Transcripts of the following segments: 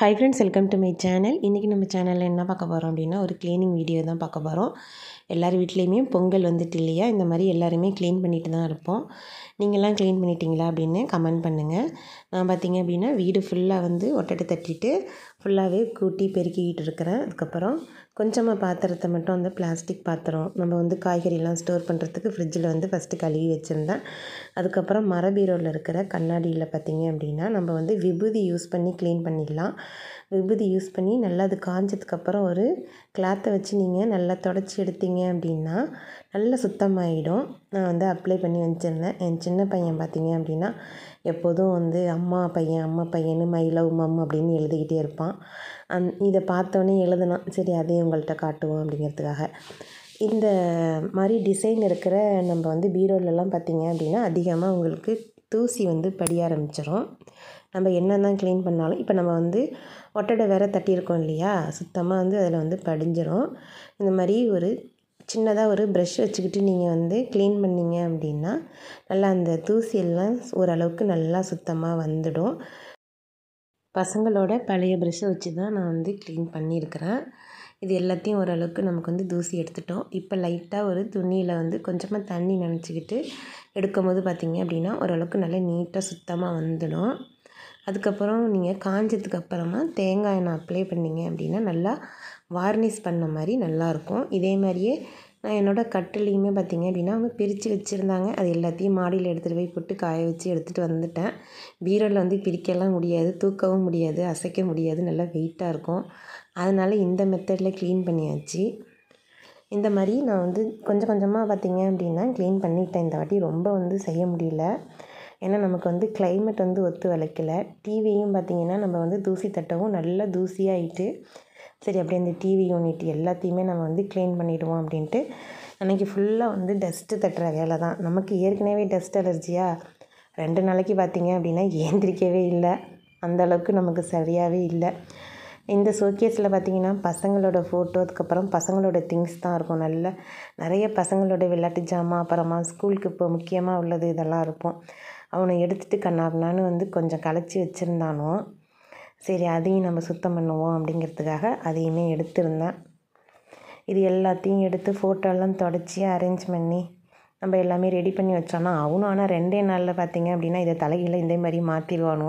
high friends welcome to my channel இன்றைக்கி நம்ம சேனலில் என்ன பார்க்க போகிறோம் அப்படின்னா ஒரு க்ளீனிங் வீடியோ தான் பார்க்க போகிறோம் எல்லார் வீட்லேயுமே பொங்கல் வந்துட்டு இல்லையா இந்த மாதிரி எல்லாருமே க்ளீன் பண்ணிட்டு தான் இருப்போம் நீங்கள்லாம் க்ளீன் பண்ணிட்டீங்களா அப்படின்னு கமெண்ட் பண்ணுங்கள் நான் பார்த்தீங்க அப்படின்னா வீடு ஃபுல்லாக வந்து ஒட்டடை தட்டிட்டு ஃபுல்லாகவே கூட்டி பெருக்கிக்கிட்டு இருக்கிறேன் அதுக்கப்புறம் கொஞ்சமாக பாத்திரத்தை மட்டும் அந்த பிளாஸ்டிக் பாத்திரம் நம்ம வந்து காய்கறிலாம் ஸ்டோர் பண்ணுறதுக்கு ஃப்ரிட்ஜில் வந்து ஃபஸ்ட்டு கழுவி வச்சுருந்தேன் அதுக்கப்புறம் மரபீரோவில் இருக்கிற கண்ணாடியில் பார்த்திங்க அப்படின்னா நம்ம வந்து விபூதி யூஸ் பண்ணி க்ளீன் பண்ணிடலாம் விபூதி யூஸ் பண்ணி நல்லா அது காஞ்சதுக்கப்புறம் ஒரு கிளாத்தை வச்சு நீங்கள் நல்லா தொடச்சி எடுத்தீங்க அப்படின்னா நல்லா சுத்தமாகிடும் நான் வந்து அப்ளை பண்ணி வச்சிருந்தேன் என் சின்ன பையன் பார்த்தீங்க அப்படின்னா எப்போதும் வந்து அம்மா பையன் அம்மா பையன்னு மை லவ் மம் அப்படின்னு எழுதிக்கிட்டே இருப்பான் அந் இதை பார்த்தோன்னே எழுதுனான் சரி அதையும் உங்கள்கிட்ட காட்டுவோம் அப்படிங்கிறதுக்காக இந்த மாதிரி டிசைன் இருக்கிற நம்ம வந்து பீரோலெலாம் பார்த்தீங்க அப்படின்னா அதிகமாக உங்களுக்கு தூசி வந்து படிய ஆரம்பிச்சிடும் நம்ம என்ன தான் க்ளீன் பண்ணாலும் இப்போ நம்ம வந்து ஒட்டடை வேறு தட்டியிருக்கோம் இல்லையா சுத்தமாக வந்து அதில் வந்து படிஞ்சிடும் இந்த மாதிரி ஒரு சின்னதாக ஒரு ப்ரெஷ் வச்சுக்கிட்டு நீங்கள் வந்து க்ளீன் பண்ணிங்க அப்படின்னா நல்லா அந்த தூசியெல்லாம் ஓரளவுக்கு நல்லா சுத்தமாக வந்துடும் பசங்களோட பழைய ப்ரெஷ்ஷை வச்சு தான் நான் வந்து க்ளீன் பண்ணியிருக்கிறேன் இது எல்லாத்தையும் ஓரளவுக்கு நமக்கு வந்து தூசி எடுத்துட்டோம் இப்போ லைட்டாக ஒரு துணியில் வந்து கொஞ்சமாக தண்ணி நினச்சிக்கிட்டு எடுக்கும்போது பார்த்திங்க அப்படின்னா ஓரளவுக்கு நல்லா நீட்டாக சுத்தமாக வந்துடும் அதுக்கப்புறம் நீங்கள் காஞ்சதுக்கு அப்புறமா தேங்காய் எண்ணெய் அப்ளை பண்ணிங்க அப்படின்னா நல்லா வார்னிஷ் பண்ண மாதிரி நல்லாயிருக்கும் இதே மாதிரியே நான் என்னோடய கட்டிலையுமே பார்த்திங்க அப்படின்னா அவங்க பிரித்து வச்சுருந்தாங்க அது எல்லாத்தையும் மாடியில் எடுத்துகிட்டு போய் போட்டு காய வச்சு எடுத்துகிட்டு வந்துட்டேன் பீரோவில் வந்து பிரிக்கலாம் முடியாது தூக்கவும் முடியாது அசைக்க முடியாது நல்லா வெயிட்டாக இருக்கும் அதனால் இந்த மெத்தடில் க்ளீன் பண்ணியாச்சு இந்த மாதிரி நான் வந்து கொஞ்சம் கொஞ்சமாக பார்த்திங்க அப்படின்னா க்ளீன் பண்ணிவிட்டேன் இந்த வாட்டி ரொம்ப வந்து செய்ய முடியல ஏன்னா நமக்கு வந்து கிளைமேட் வந்து ஒத்து வளைக்கல டிவியும் பார்த்திங்கன்னா நம்ம வந்து தூசி தட்டவும் நல்லா தூசியாகிட்டு சரி அப்படியே அந்த டிவி யூனிட் எல்லாத்தையுமே நம்ம வந்து க்ளீன் பண்ணிவிடுவோம் அப்படின்ட்டு அன்றைக்கி ஃபுல்லாக வந்து டஸ்ட்டு தட்டுற வேலை தான் நமக்கு ஏற்கனவே டஸ்ட் அலர்ஜியா ரெண்டு நாளைக்கு பார்த்திங்க அப்படின்னா ஏந்திரிக்கவே இல்லை அந்தளவுக்கு நமக்கு சரியாகவே இல்லை இந்த ஷோகேஸில் பார்த்திங்கன்னா பசங்களோட ஃபோட்டோ அதுக்கப்புறம் பசங்களோட திங்ஸ் தான் இருக்கும் நல்ல நிறைய பசங்களோட விளையாட்டு ஜாமான் அப்புறமா ஸ்கூலுக்கு இப்போ முக்கியமாக உள்ளது இதெல்லாம் இருக்கும் அவனை எடுத்துகிட்டு கண்ணாபினான்னு வந்து கொஞ்சம் கலைச்சி வச்சுருந்தானோ சரி அதையும் நம்ம சுத்தம் பண்ணுவோம் அப்படிங்கிறதுக்காக அதையுமே எடுத்திருந்தேன் இது எல்லாத்தையும் எடுத்து ஃபோட்டோலாம் தொடச்சி அரேஞ்ச் பண்ணி நம்ம எல்லாமே ரெடி பண்ணி வச்சோன்னா அவனும் ஆனால் ரெண்டே நாளில் பார்த்தீங்க அப்படின்னா இதை தலைகீழ இந்த மாதிரி மாற்றிடுவானோ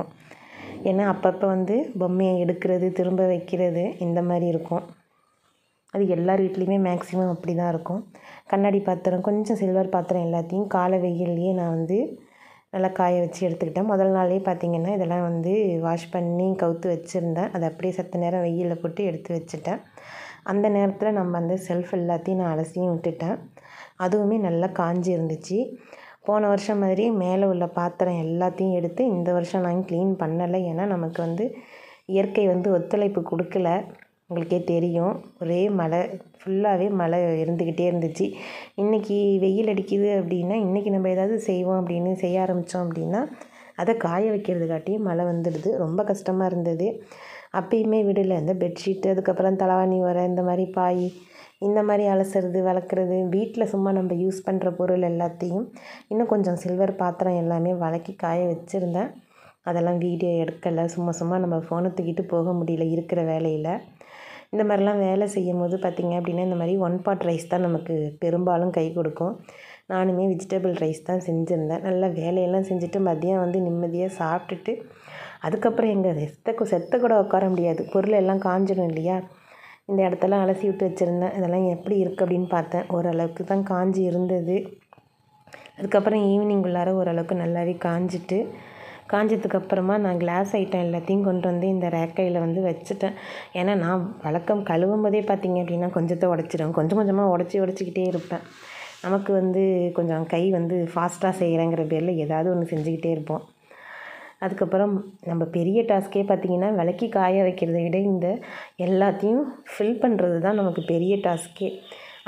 ஏன்னா அப்பப்போ வந்து பொம்மையை எடுக்கிறது திரும்ப வைக்கிறது இந்த மாதிரி இருக்கும் அது எல்லார் வீட்லேயுமே மேக்ஸிமம் அப்படி தான் இருக்கும் கண்ணாடி பாத்திரம் கொஞ்சம் சில்வர் பாத்திரம் எல்லாத்தையும் காலை வெயில்லையே நான் வந்து நல்லா காய வச்சு எடுத்துக்கிட்டேன் முதல் நாளே பார்த்திங்கன்னா இதெல்லாம் வந்து வாஷ் பண்ணி கவுத்து வச்சுருந்தேன் அதை அப்படியே சத்த நேரம் வெயிலில் போட்டு எடுத்து வச்சுட்டேன் அந்த நேரத்தில் நம்ம அந்த செல்ஃப் எல்லாத்தையும் நான் அலசியும் விட்டுட்டேன் அதுவுமே நல்லா காஞ்சி இருந்துச்சு போன வருஷம் மாதிரி மேலே உள்ள பாத்திரம் எல்லாத்தையும் எடுத்து இந்த வருஷம் நாங்கள் க்ளீன் பண்ணலை ஏன்னா நமக்கு வந்து இயற்கை வந்து ஒத்துழைப்பு கொடுக்கல உங்களுக்கே தெரியும் ஒரே மழை ஃபுல்லாகவே மழை இருந்துக்கிட்டே இருந்துச்சு இன்றைக்கி வெயில் அடிக்குது அப்படின்னா இன்றைக்கி நம்ம ஏதாவது செய்வோம் அப்படின்னு செய்ய ஆரம்பித்தோம் அப்படின்னா அதை காய வைக்கிறதுக்காட்டியும் மழை வந்துடுது ரொம்ப கஷ்டமாக இருந்தது அப்பயுமே விடலை இந்த பெட்ஷீட்டு அதுக்கப்புறம் தலைவாணி வர இந்த மாதிரி பாய் இந்த மாதிரி அலசுறது வளர்க்குறது வீட்டில் சும்மா நம்ம யூஸ் பண்ணுற பொருள் எல்லாத்தையும் இன்னும் கொஞ்சம் சில்வர் பாத்திரம் எல்லாமே வளக்கி காய வச்சுருந்தேன் அதெல்லாம் வீடியோ எடுக்கலை சும்மா சும்மா நம்ம ஃபோனை தூக்கிட்டு போக முடியல இருக்கிற வேலையில் இந்த மாதிரிலாம் வேலை செய்யும் போது பார்த்திங்க அப்படின்னா இந்த மாதிரி ஒன் பாட் ரைஸ் தான் நமக்கு பெரும்பாலும் கை கொடுக்கும் நானுமே வெஜிடபிள் ரைஸ் தான் செஞ்சுருந்தேன் நல்லா வேலையெல்லாம் செஞ்சுட்டு மதியம் வந்து நிம்மதியாக சாப்பிட்டுட்டு அதுக்கப்புறம் எங்கள் செத்த செத்த கூட உட்கார முடியாது பொருள் எல்லாம் காஞ்சிடும் இல்லையா இந்த இடத்தெல்லாம் அலசி விட்டு வச்சுருந்தேன் இதெல்லாம் எப்படி இருக்குது அப்படின்னு பார்த்தேன் ஓரளவுக்கு தான் காஞ்சி இருந்தது அதுக்கப்புறம் ஈவினிங் உள்ளார ஓரளவுக்கு நல்லாவே காஞ்சிட்டு காஞ்சதுக்கப்புறமா நான் கிளாஸ் ஐட்டம் எல்லாத்தையும் கொண்டு வந்து இந்த ரேக்கையில் வந்து வச்சுட்டேன் ஏன்னா நான் வழக்கம் கழுவும் போதே பார்த்திங்க அப்படின்னா கொஞ்சத்தை உடச்சிடும் கொஞ்சம் கொஞ்சமாக உடச்சி உடச்சிக்கிட்டே இருப்பேன் நமக்கு வந்து கொஞ்சம் கை வந்து ஃபாஸ்ட்டாக செய்கிறேங்கிற பேரில் ஏதாவது ஒன்று செஞ்சுக்கிட்டே இருப்போம் அதுக்கப்புறம் நம்ம பெரிய டாஸ்க்கே பார்த்திங்கன்னா விளக்கி காய வைக்கிறத விட இந்த எல்லாத்தையும் ஃபில் பண்ணுறது தான் நமக்கு பெரிய டாஸ்க்கே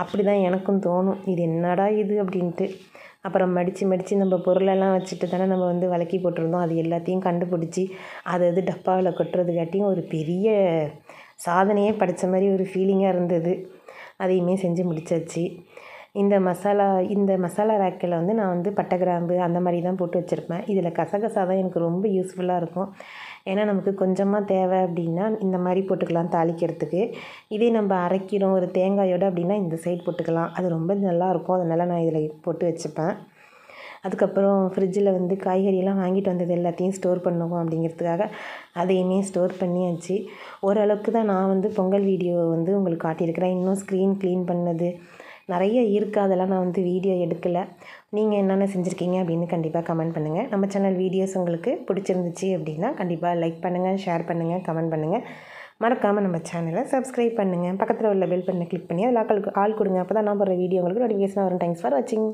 அப்படி தான் எனக்கும் தோணும் இது என்னடா இது அப்படின்ட்டு அப்புறம் மடித்து மடித்து நம்ம பொருளெல்லாம் வச்சுட்டு தானே நம்ம வந்து விளக்கி போட்டிருந்தோம் அது எல்லாத்தையும் கண்டுபிடிச்சி அது அது டப்பாவில் கொட்டுறதுக்காட்டியும் ஒரு பெரிய சாதனையே படித்த மாதிரி ஒரு ஃபீலிங்காக இருந்தது அதையுமே செஞ்சு முடித்தாச்சு இந்த மசாலா இந்த மசாலா ரேக்கில் வந்து நான் வந்து பட்டை கிராம்பு அந்த மாதிரி தான் போட்டு வச்சுருப்பேன் இதில் கசகசா தான் எனக்கு ரொம்ப யூஸ்ஃபுல்லாக இருக்கும் ஏன்னா நமக்கு கொஞ்சமாக தேவை அப்படின்னா இந்த மாதிரி போட்டுக்கலாம் தாளிக்கிறதுக்கு இதே நம்ம அரைக்கிறோம் ஒரு தேங்காயோடு அப்படின்னா இந்த சைடு போட்டுக்கலாம் அது ரொம்ப நல்லாயிருக்கும் அதனால் நான் இதில் போட்டு வச்சுப்பேன் அதுக்கப்புறம் ஃப்ரிட்ஜில் வந்து காய்கறியெல்லாம் வாங்கிட்டு வந்தது எல்லாத்தையும் ஸ்டோர் பண்ணுவோம் அப்படிங்கிறதுக்காக அதையுமே ஸ்டோர் பண்ணியாச்சு ஓரளவுக்கு தான் நான் வந்து பொங்கல் வீடியோ வந்து உங்களுக்கு காட்டியிருக்கிறேன் இன்னும் ஸ்க்ரீன் க்ளீன் பண்ணது நிறைய இருக்குது அதெல்லாம் நான் வந்து வீடியோ எடுக்கலை நீங்கள் என்னென்ன செஞ்சுருக்கீங்க அப்படின்னு கண்டிப்பாக கமெண்ட் பண்ணுங்கள் நம்ம சேனல் வீடியோஸ் உங்களுக்கு பிடிச்சிருந்துச்சு அப்படின்னா கண்டிப்பாக லைக் பண்ணுங்கள் ஷேர் பண்ணுங்கள் கமெண்ட் பண்ணுங்கள் மறக்காமல் நம்ம சேனலை சப்ஸ்கிரைப் பண்ணுங்கள் பக்கத்தில் உள்ள பெல் பண்ணை கிளிக் பண்ணி அதில் ஆள் ஆள் கொடுங்க அப்போ தான் நான் போகிற வீடியோ உங்களுக்கு நோட்டிஃபிகேஷன் வரும் தேங்க்ஸ் ஃபார் வாட்சிங்